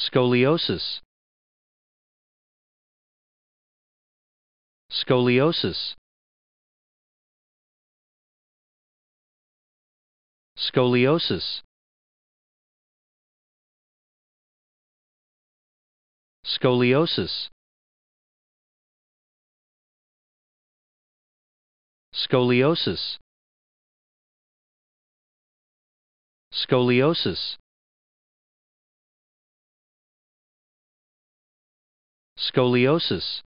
scoliosis scoliosis scoliosis scoliosis scoliosis scoliosis Scoliosis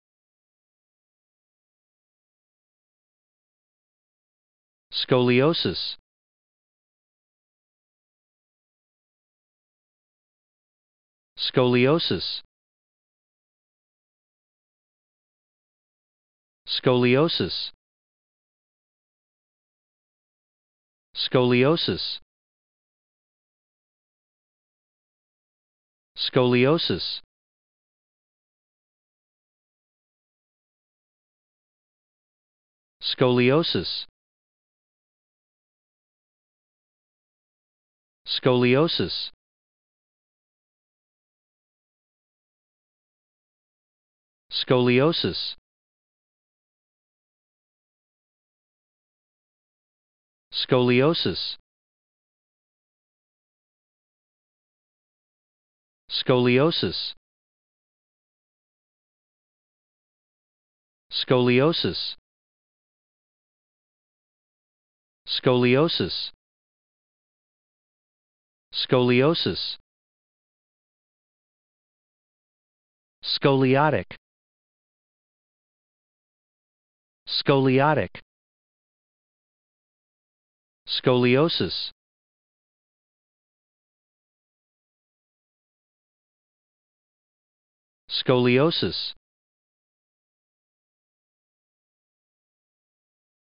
Scoliosis Scoliosis Scoliosis Scoliosis Scoliosis Scoliosis. Scoliosis. Scoliosis. Scoliosis. Scoliosis. Scoliosis. Scoliosis. Scoliosis. Scoliotic. Scoliotic. Scoliosis. Scoliosis.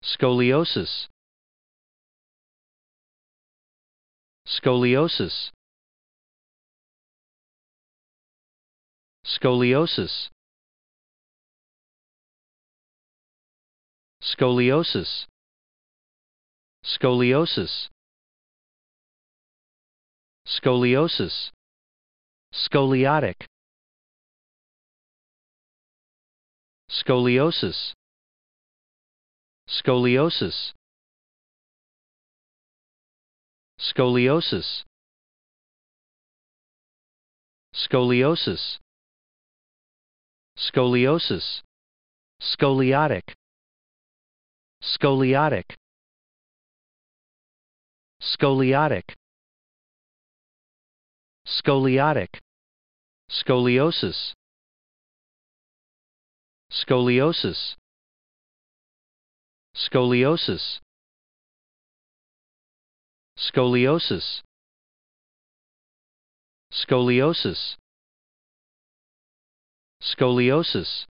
Scoliosis scoliosis scoliosis scoliosis scoliosis scoliosis scoliotic scoliosis scoliosis Scoliosis. Scoliosis. Scoliosis. Scoliotic. Scoliotic. Scoliotic. Scoliotic. Scoliosis. Scoliosis. Scoliosis scoliosis scoliosis scoliosis